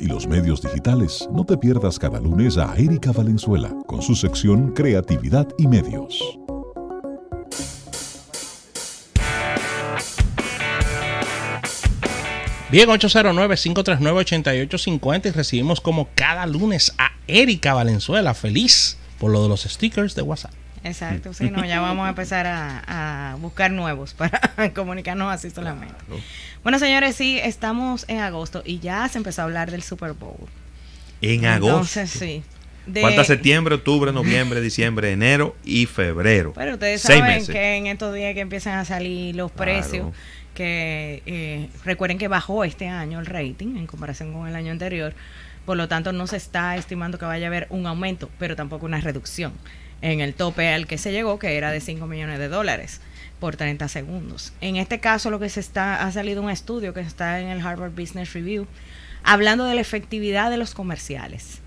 y los medios digitales, no te pierdas cada lunes a Erika Valenzuela con su sección Creatividad y Medios. Bien, 809-539-8850 y recibimos como cada lunes a Erika Valenzuela, feliz por lo de los stickers de WhatsApp. Exacto, mm. sí, no, ya vamos a empezar a, buscar nuevos para comunicarnos así solamente. Bueno, señores, sí, estamos en agosto y ya se empezó a hablar del Super Bowl. En agosto. Entonces, sí. septiembre, octubre, noviembre, diciembre, enero y febrero. Pero ustedes saben que en estos días que empiezan a salir los precios, que eh, recuerden que bajó este año el rating en comparación con el año anterior, por lo tanto no se está estimando que vaya a haber un aumento, pero tampoco una reducción en el tope al que se llegó, que era de 5 millones de dólares por 30 segundos. En este caso, lo que se está, ha salido un estudio que está en el Harvard Business Review, hablando de la efectividad de los comerciales.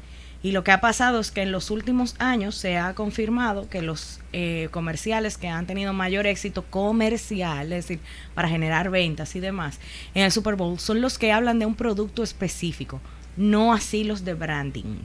Y lo que ha pasado es que en los últimos años se ha confirmado que los eh, comerciales que han tenido mayor éxito comercial, es decir, para generar ventas y demás, en el Super Bowl son los que hablan de un producto específico, no así los de branding.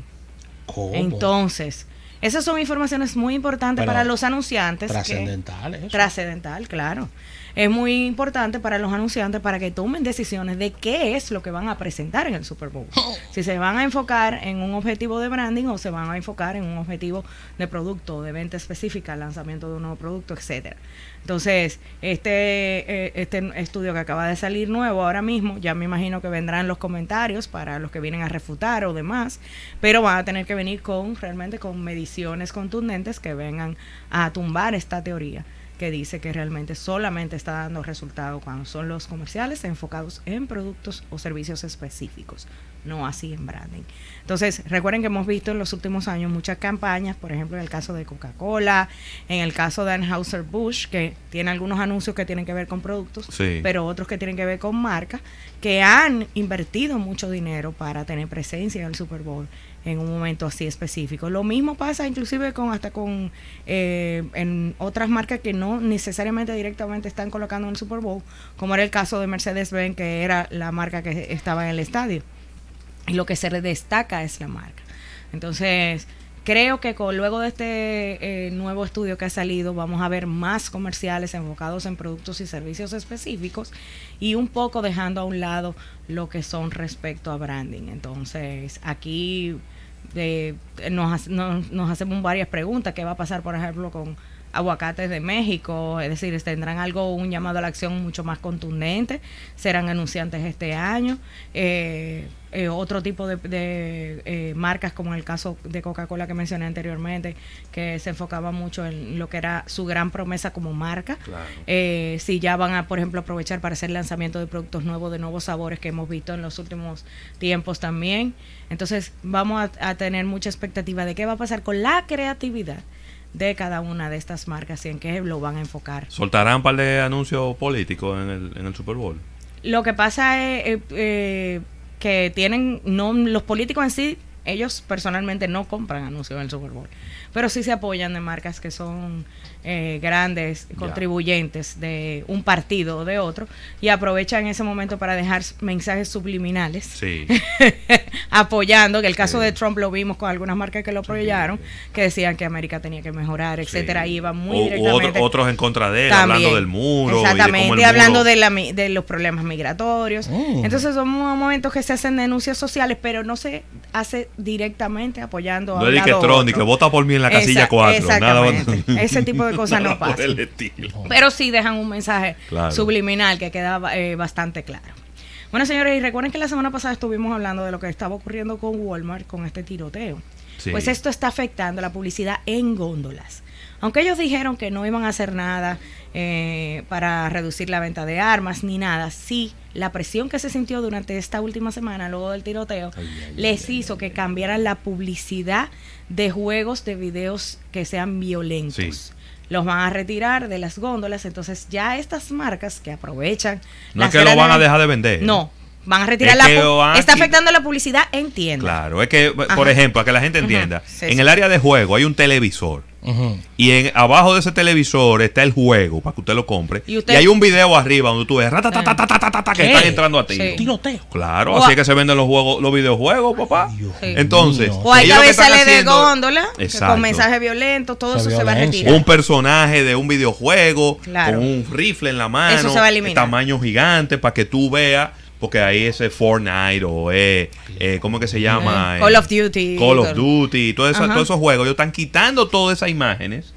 Entonces, esas son informaciones muy importantes para los anunciantes. Trascendentales. Trascendental, claro es muy importante para los anunciantes para que tomen decisiones de qué es lo que van a presentar en el Super Bowl. Oh. Si se van a enfocar en un objetivo de branding o se van a enfocar en un objetivo de producto, de venta específica, lanzamiento de un nuevo producto, etcétera. Entonces, este, eh, este estudio que acaba de salir nuevo ahora mismo, ya me imagino que vendrán los comentarios para los que vienen a refutar o demás, pero van a tener que venir con realmente con mediciones contundentes que vengan a tumbar esta teoría que dice que realmente solamente está dando resultado cuando son los comerciales enfocados en productos o servicios específicos, no así en branding. Entonces, recuerden que hemos visto en los últimos años muchas campañas, por ejemplo, en el caso de Coca-Cola, en el caso de Anheuser-Busch, que tiene algunos anuncios que tienen que ver con productos, pero otros que tienen que ver con marcas, que han invertido mucho dinero para tener presencia en el Super Bowl en un momento así específico. Lo mismo pasa inclusive con hasta con eh, en otras marcas que no necesariamente directamente están colocando en el Super Bowl, como era el caso de Mercedes-Benz, que era la marca que estaba en el estadio. Y lo que se destaca es la marca. Entonces, creo que con, luego de este eh, nuevo estudio que ha salido vamos a ver más comerciales enfocados en productos y servicios específicos y un poco dejando a un lado lo que son respecto a branding. Entonces, aquí de, eh, nos, nos hacemos varias preguntas, qué va a pasar, por ejemplo, con aguacates de México, es decir, tendrán algo, un llamado a la acción mucho más contundente, serán anunciantes este año. Eh, eh, otro tipo de, eh, marcas como en el caso de Coca-Cola que mencioné anteriormente, que se enfocaba mucho en lo que era su gran promesa como marca. si ya van a, por ejemplo, aprovechar para hacer lanzamiento de productos nuevos, de nuevos sabores que hemos visto en los últimos tiempos también. Entonces vamos a, a tener mucha expectativa de qué va a pasar con la creatividad de cada una de estas marcas y en qué lo van a enfocar. ¿Soltarán un par de anuncios políticos en el, en el Super Bowl? Lo que pasa es eh, eh, que tienen, no los políticos en sí ellos personalmente no compran anuncios en el Super Bowl, pero sí se apoyan de marcas que son eh, grandes contribuyentes de un partido o de otro y aprovechan ese momento para dejar mensajes subliminales sí. apoyando, que el caso de Trump lo vimos con algunas marcas que lo apoyaron, que decían que América tenía que mejorar, etcétera, iban muy directamente. otros en contra de él, hablando del muro. Exactamente, hablando de, los problemas migratorios. Oh. Entonces son momentos que se hacen denuncias sociales, pero no se hace directamente apoyando a No que Tron, que vota por mí en la casilla 4. Nada, Ese tipo de cosas no pasa. Pero sí dejan un mensaje subliminal que queda eh, bastante claro. Bueno, señores, y recuerden que la semana pasada estuvimos hablando de lo que estaba ocurriendo con Walmart con este tiroteo. Pues esto está afectando la publicidad en góndolas. Aunque ellos dijeron que no iban a hacer nada eh, para reducir la venta de armas ni nada, sí la presión que se sintió durante esta última semana, luego del tiroteo, les hizo que cambiaran la publicidad de juegos de videos que sean violentos. los van a retirar de las góndolas. Entonces ya estas marcas que aprovechan... No es que lo van a dejar de vender. No. Van a retirar la... Está afectando la publicidad en Claro, es que, por ejemplo, para que la gente entienda, en el área de juego hay un televisor. Y abajo de ese televisor está el juego para que usted lo compre. Y, hay un video arriba donde tú ves ah. que están entrando a ti. Claro, así es que se venden los juegos, los videojuegos, papá. Entonces, o hay cabezales de góndola con mensajes violentos, todo eso se va a retirar. Un personaje de un videojuego con un rifle en la mano, eso se va a tamaño gigante para que tú veas porque ahí ese Fortnite o eh, eh ¿cómo que se llama? Eh, Call of Duty. Call of Duty, todo todos esos juegos. Ellos están quitando todas esas imágenes,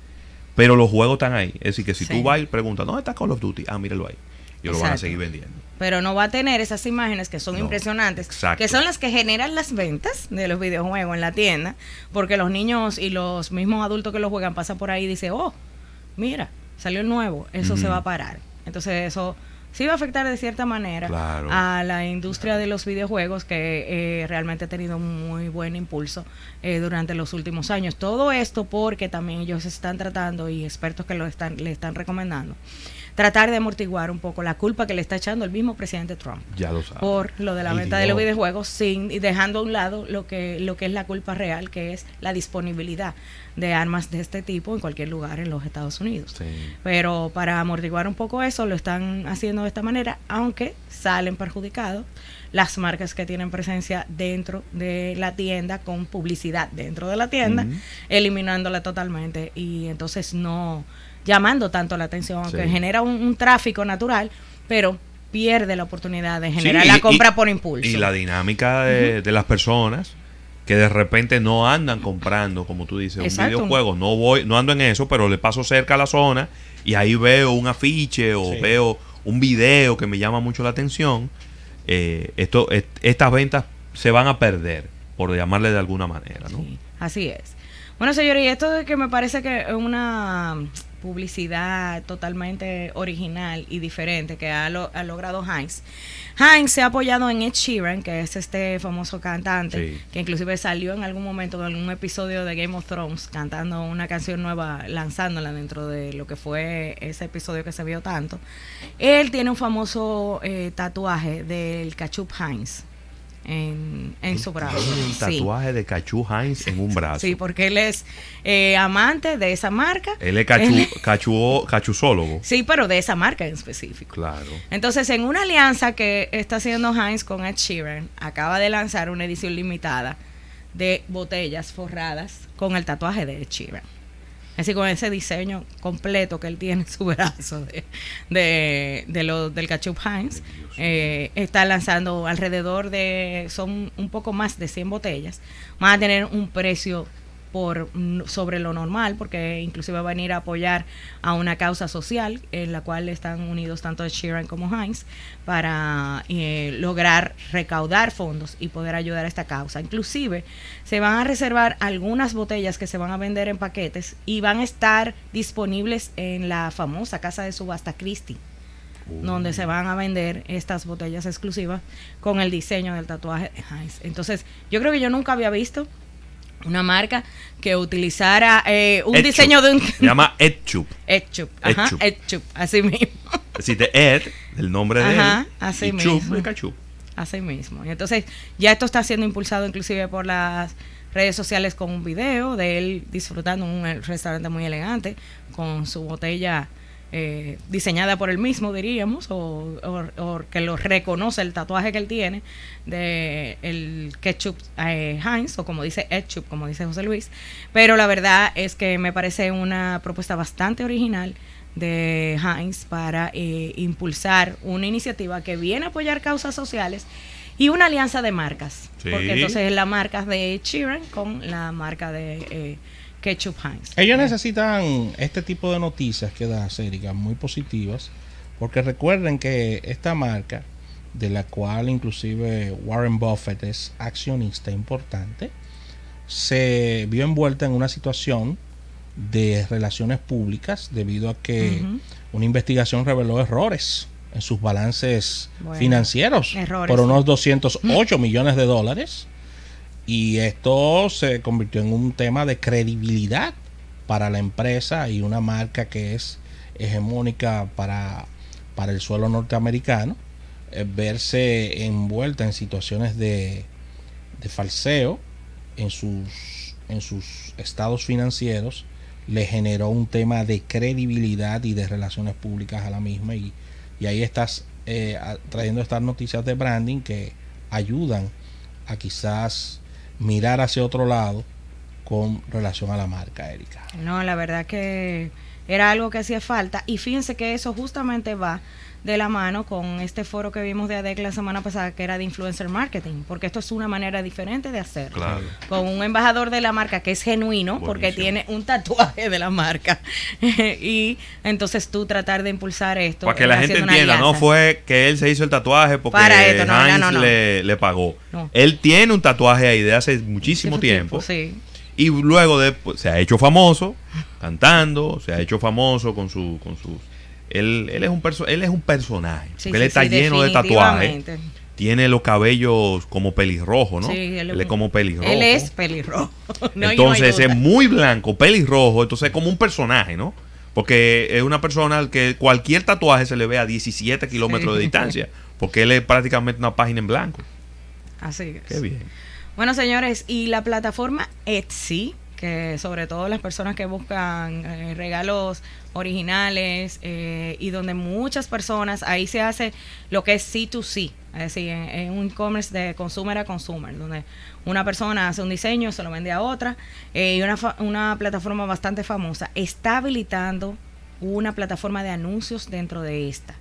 pero los juegos están ahí. Es decir, que si tú vas y preguntas, ¿dónde está Call of Duty? Ah, míralo ahí. Y lo van a seguir vendiendo. Pero no va a tener esas imágenes que son impresionantes, que son las que generan las ventas de los videojuegos en la tienda, porque los niños y los mismos adultos que los juegan pasan por ahí y dicen, oh, mira, salió el nuevo, eso se va a parar. Entonces eso sí va a afectar de cierta manera a la industria de los videojuegos que eh, realmente ha tenido muy buen impulso eh, durante los últimos años. Todo esto porque también ellos están tratando y expertos que lo están, le están recomendando tratar de amortiguar un poco la culpa que le está echando el mismo presidente Trump por lo de la venta de los videojuegos sin y dejando a un lado lo que lo que es la culpa real que es la disponibilidad de armas de este tipo en cualquier lugar en los Estados Unidos. Pero para amortiguar un poco eso lo están haciendo de esta manera, aunque salen perjudicados las marcas que tienen presencia dentro de la tienda con publicidad dentro de la tienda, eliminándola totalmente y entonces no llamando tanto la atención, que genera un, tráfico natural, pero pierde la oportunidad de generar la compra por impulso. Y la dinámica de, las personas que de repente no andan comprando, como tú dices, un videojuego, no voy, no ando en eso, pero le paso cerca a la zona y ahí veo un afiche o veo un video que me llama mucho la atención, eh, esto, estas ventas se van a perder, por llamarle de alguna manera, así es. Bueno, señores, y esto es que me parece que es una publicidad totalmente original y diferente que ha, logrado Heinz. Heinz se ha apoyado en Ed Sheeran, que es este famoso cantante, que inclusive salió en algún momento en algún episodio de Game of Thrones cantando una canción nueva, lanzándola dentro de lo que fue ese episodio que se vio tanto. Él tiene un famoso eh, tatuaje del Cachup Heinz en, su brazo. un tatuaje de Cachú Heinz en un brazo. Sí, porque él es eh, amante de esa marca. Él es cachu, cachuzólogo. Sí, pero de esa marca en específico. Claro. Entonces, en una alianza que está haciendo Heinz con Ed Sheeran, acaba de lanzar una edición limitada de botellas forradas con el tatuaje de Ed Sheeran. Así con ese diseño completo que él tiene en su brazo de, de, del Cachup Heinz, eh, está lanzando alrededor de, son un poco más de 100 botellas, van a tener un precio por mm, sobre lo normal, porque inclusive van a venir a apoyar a una causa social en la cual están unidos tanto Sheeran como Heinz para eh, lograr recaudar fondos y poder ayudar a esta causa. Inclusive se van a reservar algunas botellas que se van a vender en paquetes y van a estar disponibles en la famosa casa de subasta Christie donde se van a vender estas botellas exclusivas con el diseño del tatuaje de Heinz. Entonces, yo creo que yo nunca había visto una marca que utilizara eh, un diseño de un... Se llama Etchup. Etchup, ajá, Etchup. así mismo. de Ed, el nombre de ajá, así mismo. Chup Así mismo. Y entonces ya esto está siendo impulsado inclusive por las redes sociales con un video de él disfrutando en un restaurante muy elegante con su botella eh, diseñada por él mismo, diríamos, o, que lo reconoce el tatuaje que él tiene de el ketchup eh, Heinz, o como dice ketchup, como dice José Luis. Pero la verdad es que me parece una propuesta bastante original de Heinz para eh, impulsar una iniciativa que viene a apoyar causas sociales y una alianza de marcas. Porque entonces es la marca de Sheeran con la marca de Ketchup Ellos necesitan este tipo de noticias que da muy positivas, porque recuerden que esta marca, de la cual inclusive Warren Buffett es accionista importante, se vio envuelta en una situación de relaciones públicas debido a que una investigación reveló errores en sus balances financieros por unos 208 millones de dólares y esto se convirtió en un tema de credibilidad para la empresa y una marca que es hegemónica para, para el suelo norteamericano, eh, verse envuelta en situaciones de, falseo en sus, en sus estados financieros, le generó un tema de credibilidad y de relaciones públicas a la misma. Y, ahí estás eh, trayendo estas noticias de branding que ayudan a quizás mirar hacia otro lado con relación a la marca, Erika. No, la verdad que era algo que hacía falta y fíjense que eso justamente va de la mano con este foro que vimos de ADEC la semana pasada que era de influencer marketing, porque esto es una manera diferente de hacerlo. Con un embajador de la marca que es genuino porque tiene un tatuaje de la marca. y entonces tú tratar de impulsar esto. Para que la eh, gente entienda, no fue que él se hizo el tatuaje porque le, pagó. Él tiene un tatuaje ahí de hace muchísimo, tiempo. tiempo sí. Y luego de, pues, se ha hecho famoso cantando, se ha hecho famoso con, su, con sus... Él, es un él es un personaje, él está lleno de tatuajes. Tiene los cabellos como pelirrojo, ¿no? él, es como pelirrojo. Él es pelirrojo. entonces es muy blanco, pelirrojo, entonces es como un personaje, ¿no? Porque es una persona al que cualquier tatuaje se le ve a 17 kilómetros de distancia, porque él es prácticamente una página en blanco. Así es. Qué bien. Bueno, señores, y la plataforma Etsy, que sobre todo las personas que buscan eh, regalos originales eh, y donde muchas personas, ahí se hace lo que es C2C, es decir, un e-commerce de consumer a consumer, donde una persona hace un diseño, se lo vende a otra, eh, y una, una plataforma bastante famosa está habilitando una plataforma de anuncios dentro de esta.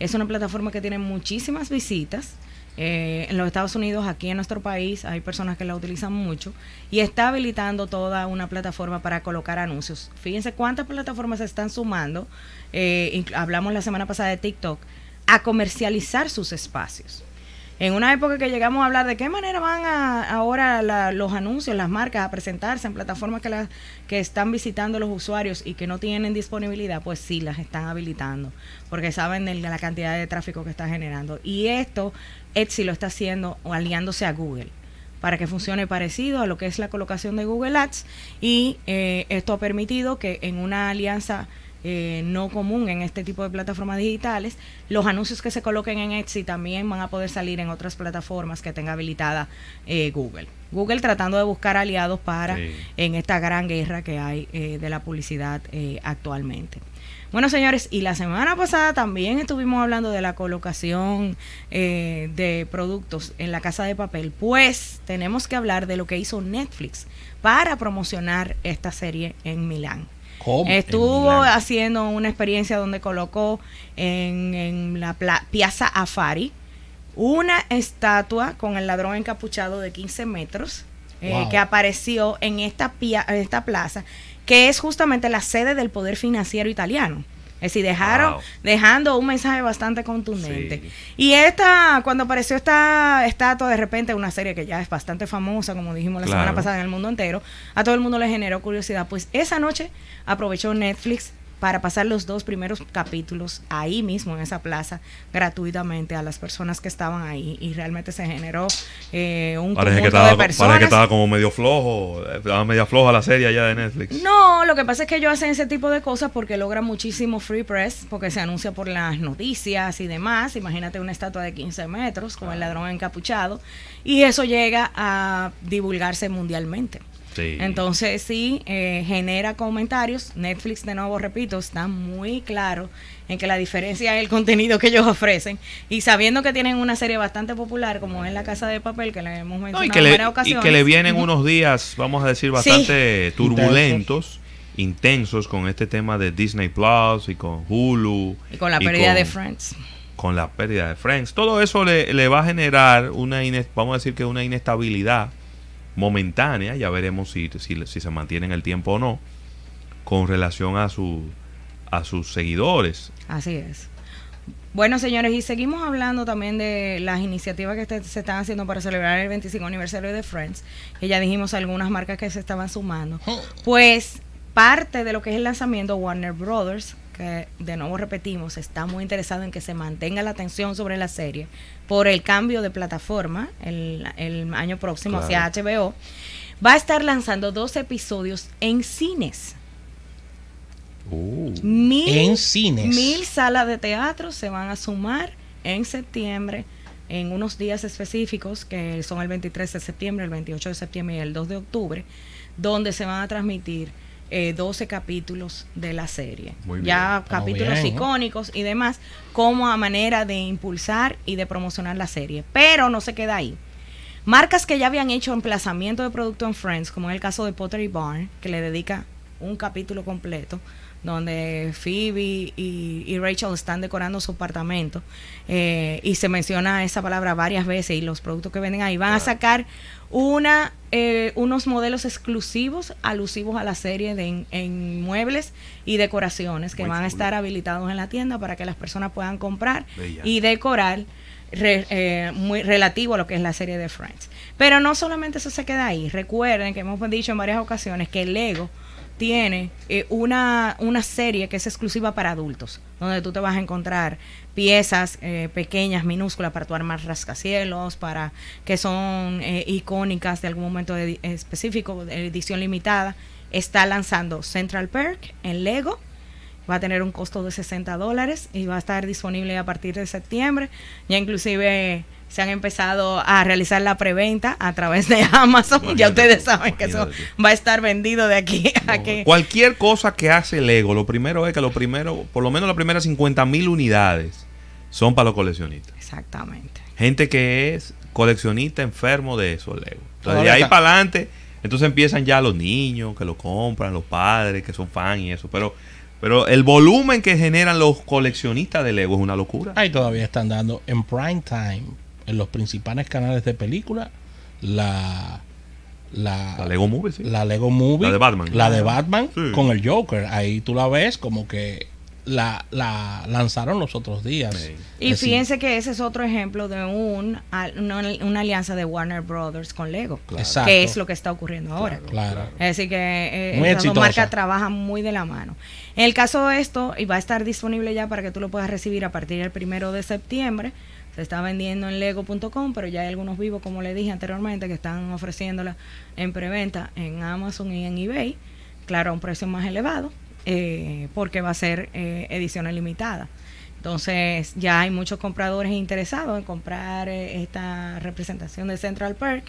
Es una plataforma que tiene muchísimas visitas, eh, en los Estados Unidos, aquí en nuestro país, hay personas que la utilizan mucho y está habilitando toda una plataforma para colocar anuncios. Fíjense cuántas plataformas se están sumando, eh, hablamos la semana pasada de TikTok, a comercializar sus espacios. En una época que llegamos a hablar de qué manera van a, ahora los anuncios, las marcas a presentarse en plataformas que, que están visitando los usuarios y que no tienen disponibilidad, pues sí, las están habilitando, porque saben de la cantidad de tráfico que está generando. Y esto Etsy lo está haciendo o aliándose a Google para que funcione parecido a lo que es la colocación de Google Ads y eh, esto ha permitido que en una alianza eh, no común en este tipo de plataformas digitales. Los anuncios que se coloquen en Etsy también van a poder salir en otras plataformas que tenga habilitada eh, Google. Google tratando de buscar aliados para en esta gran guerra que hay eh, de la publicidad actualmente. Bueno, señores, y la semana pasada también estuvimos hablando de la colocación de productos en la casa de papel. Pues tenemos que hablar de lo que hizo Netflix para promocionar esta serie en Milán. Estuvo haciendo una experiencia donde colocó en, la Piazza Afari una estatua con el ladrón encapuchado de 15 metros eh, que apareció en esta, en esta plaza, que es justamente la sede del poder financiero italiano. Es decir, dejaron, dejando un mensaje bastante contundente. Y esta, cuando apareció esta estatua, de repente, una serie que ya es bastante famosa, como dijimos la semana pasada en el mundo entero, a todo el mundo le generó curiosidad. Pues esa noche aprovechó Netflix para pasar los dos primeros capítulos ahí mismo en esa plaza gratuitamente a las personas que estaban ahí y realmente se generó eh, un parece de personas. Parece que estaba como medio flojo, estaba media floja la serie allá de Netflix. No, lo que pasa es que ellos hacen ese tipo de cosas porque logran muchísimo free press, porque se anuncia por las noticias y demás. Imagínate una estatua de 15 metros con el ladrón encapuchado y eso llega a divulgarse mundialmente. Entonces sí, eh, genera comentarios. Netflix, de nuevo, repito, está muy claro en que la diferencia es el contenido que ellos ofrecen. Y sabiendo que tienen una serie bastante popular, como es La Casa de Papel, que le hemos mencionado en varias le, ocasiones. que le vienen unos días, vamos a decir, bastante turbulentos. Intensos. con este tema de Disney Plus y con Hulu. Y con la pérdida de Friends. Con la pérdida de Friends. Todo eso le, va a generar una, vamos a decir que una inestabilidad momentánea, ya veremos si, si, se mantiene en el tiempo o no, con relación a, su, a sus seguidores. Así es. Bueno, señores, y seguimos hablando también de las iniciativas que se están haciendo para celebrar el 25 aniversario de Friends, que ya dijimos algunas marcas que se estaban sumando. Oh. Pues parte de lo que es el lanzamiento Warner Brothers que de nuevo repetimos, está muy interesado en que se mantenga la atención sobre la serie por el cambio de plataforma el, año próximo hacia HBO, va a estar lanzando dos episodios en cines. Uh. en cines. Mil salas de teatro se van a sumar en septiembre en unos días específicos, que son el 23 de septiembre, el 28 de septiembre y el 2 de octubre, donde se van a transmitir eh, 12 capítulos de la serie. ya capítulos ¿eh? icónicos y demás, como a manera de impulsar y de promocionar la serie. Pero no se queda ahí. Marcas que ya habían hecho emplazamiento de producto en Friends, como en el caso de Pottery Barn, que le dedica un capítulo completo donde Phoebe y, Rachel están decorando su apartamento eh, y se menciona esa palabra varias veces y los productos que venden ahí van a sacar una eh, unos modelos exclusivos alusivos a la serie de en, muebles y decoraciones que van a estar habilitados en la tienda para que las personas puedan comprar y decorar eh, muy relativo a lo que es la serie de Friends. Pero no solamente eso se queda ahí. Recuerden que hemos dicho en varias ocasiones que el Lego tiene eh, una, una serie que es exclusiva para adultos, donde tú te vas a encontrar piezas eh, pequeñas, minúsculas, para tu armar rascacielos, para que son eh, icónicas de algún momento específico, de edición limitada. Está lanzando Central Perk en Lego. Va a tener un costo de 60 dólares y va a estar disponible a partir de septiembre. Ya inclusive se han empezado a realizar la preventa a través de Amazon. ya ustedes saben que eso va a estar vendido de aquí a que... Cualquier cosa que hace Lego, lo primero es que lo primero, por lo menos las primeras 50 mil unidades son para los coleccionistas. Exactamente. Gente que es coleccionista enfermo de eso, Lego. Entonces, de ahí para adelante, entonces empiezan ya los niños que lo compran, los padres que son fan y eso, pero... Pero el volumen que generan los coleccionistas de Lego es una locura. Ahí todavía están dando en prime time en los principales canales de película la la, Lego Movie, la Lego Movie, la de Batman, la de ah, Batman con el Joker. Ahí tú la ves como que la, lanzaron los otros días. Y fíjense que ese es otro ejemplo de un, una, alianza de Warner Brothers con Lego, que es lo que está ocurriendo ahora. Claro. Es que eh, marca dos marcas trabajan muy de la mano. En el caso de esto, y va a estar disponible ya para que tú lo puedas recibir a partir del primero de septiembre, se está vendiendo en lego.com, pero ya hay algunos vivos, como le dije anteriormente, que están ofreciéndola en preventa en Amazon y en eBay, claro, a un precio más elevado eh, porque va a ser eh, edición limitada. Entonces ya hay muchos compradores interesados en comprar eh, esta representación de Central Park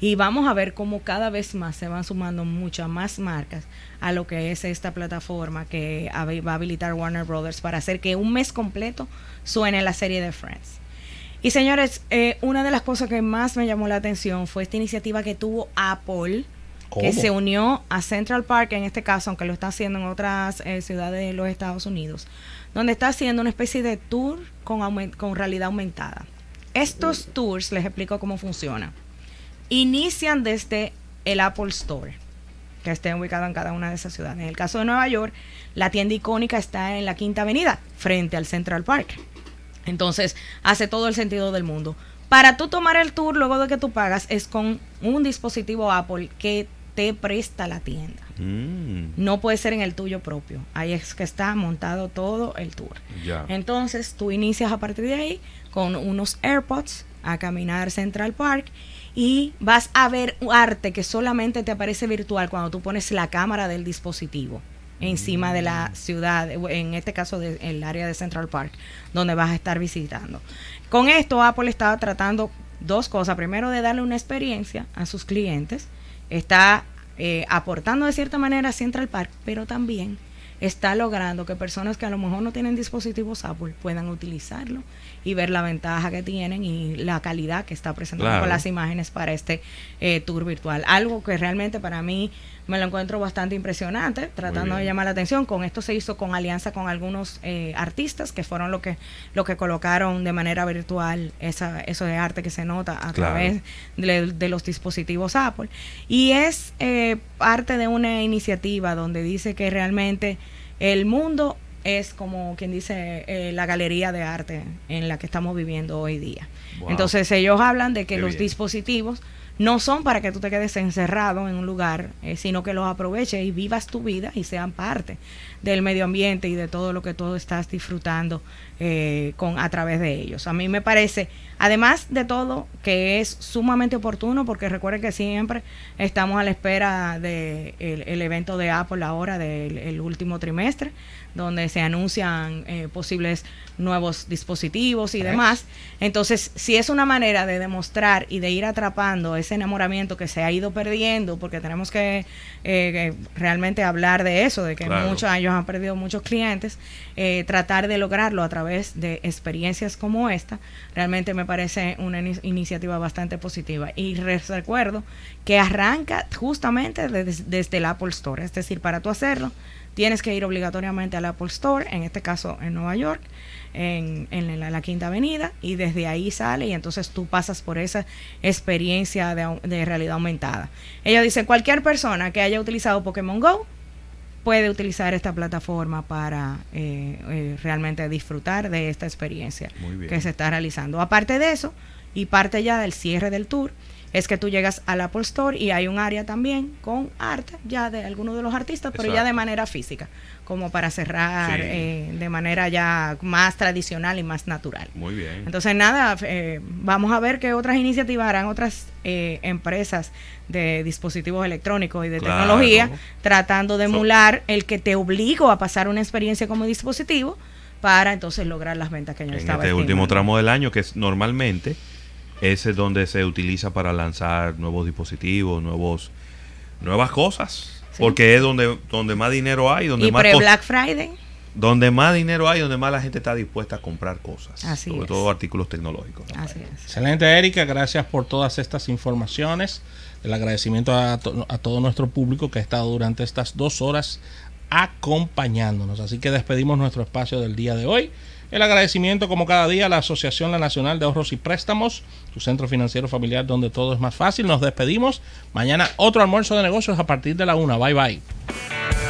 y vamos a ver cómo cada vez más se van sumando muchas más marcas a lo que es esta plataforma que va a habilitar Warner Brothers para hacer que un mes completo suene la serie de Friends. Y señores, una de las cosas que más me llamó la atención fue esta iniciativa que tuvo Apple que se unió a Central Park, en este caso, aunque lo está haciendo en otras eh, ciudades de los Estados Unidos, donde está haciendo una especie de tour con, con realidad aumentada. Estos tours, les explico cómo funciona, inician desde el Apple Store que esté ubicado en cada una de esas ciudades. En el caso de Nueva York, la tienda icónica está en la Quinta Avenida, frente al Central Park. Entonces, hace todo el sentido del mundo. Para tú tomar el tour, luego de que tú pagas, es con un dispositivo Apple que te presta la tienda. Mm. No puede ser en el tuyo propio. Ahí es que está montado todo el tour. Ya. Entonces tú inicias a partir de ahí con unos AirPods a caminar Central Park y vas a ver arte que solamente te aparece virtual cuando tú pones la cámara del dispositivo encima de la mm. ciudad, en este caso del área de Central Park, donde vas a estar visitando. Con esto Apple estaba tratando dos cosas. Primero, de darle una experiencia a sus clientes está eh, aportando de cierta manera a Central Park, pero también está logrando que personas que a lo mejor no tienen dispositivos Apple puedan utilizarlo y ver la ventaja que tienen y la calidad que está presentando con las imágenes para este eh, tour virtual. Algo que realmente para mí me lo encuentro bastante impresionante, tratando de llamar la atención. Con esto se hizo con alianza con algunos eh, artistas que fueron los que, lo que colocaron de manera virtual esa, eso de arte que se nota a través de, los dispositivos Apple. Y es eh, parte de una iniciativa donde dice que realmente el mundo es como quien dice eh, la galería de arte en la que estamos viviendo hoy día. Entonces ellos hablan de que los dispositivos no son para que tú te quedes encerrado en un lugar, eh, sino que los aproveches y vivas tu vida y sean parte del medio ambiente y de todo lo que tú estás disfrutando eh, con, a través de ellos. A mí me parece, además de todo, que es sumamente oportuno porque recuerden que siempre estamos a la espera del de el evento de Apple ahora del último trimestre, donde se anuncian eh, posibles nuevos dispositivos y demás. Entonces, si es una manera de demostrar y de ir atrapando ese enamoramiento que se ha ido perdiendo, porque tenemos que eh, realmente hablar de eso, de que muchos años han perdido muchos clientes, eh, tratar de lograrlo a través de experiencias como esta, realmente me parece una iniciativa bastante positiva. Y recuerdo que arranca justamente desde, la el Apple Store, es decir, para tú hacerlo, tienes que ir obligatoriamente al Apple Store, en este caso en Nueva York, en, la, Quinta Avenida, y desde ahí sale y entonces tú pasas por esa experiencia de, de realidad aumentada. Ella dice, cualquier persona que haya utilizado Pokémon Go, puede utilizar esta plataforma para eh, eh, realmente disfrutar de esta experiencia que se está realizando. Aparte de eso, y parte ya del cierre del tour, es que tú llegas al Apple Store y hay un área también con arte ya de algunos de los artistas, pero ya de manera física, como para cerrar eh, de manera ya más tradicional y más natural. Muy bien. Entonces, nada, eh, vamos a ver qué otras iniciativas harán otras eh, empresas de dispositivos electrónicos y de tecnología, tratando de emular el que te obligo a pasar una experiencia como dispositivo para entonces lograr las ventas que yo en estaba En este último tramo del año, que es normalmente ese es donde se utiliza para lanzar nuevos dispositivos, nuevos, nuevas cosas. Porque es donde, donde más dinero hay, donde y más... Black Friday. Donde más dinero hay, donde más la gente está dispuesta a comprar cosas. sobre todo artículos tecnológicos. Excelente, Erika. Gracias por todas estas informaciones. El agradecimiento a todo nuestro público que ha estado durante estas dos horas acompañándonos. Así que despedimos nuestro espacio del día de hoy. El agradecimiento como cada día a la Asociación La Nacional de Ahorros y Préstamos, su centro financiero familiar donde todo es más fácil. Nos despedimos. Mañana otro almuerzo de negocios a partir de la una. Bye bye.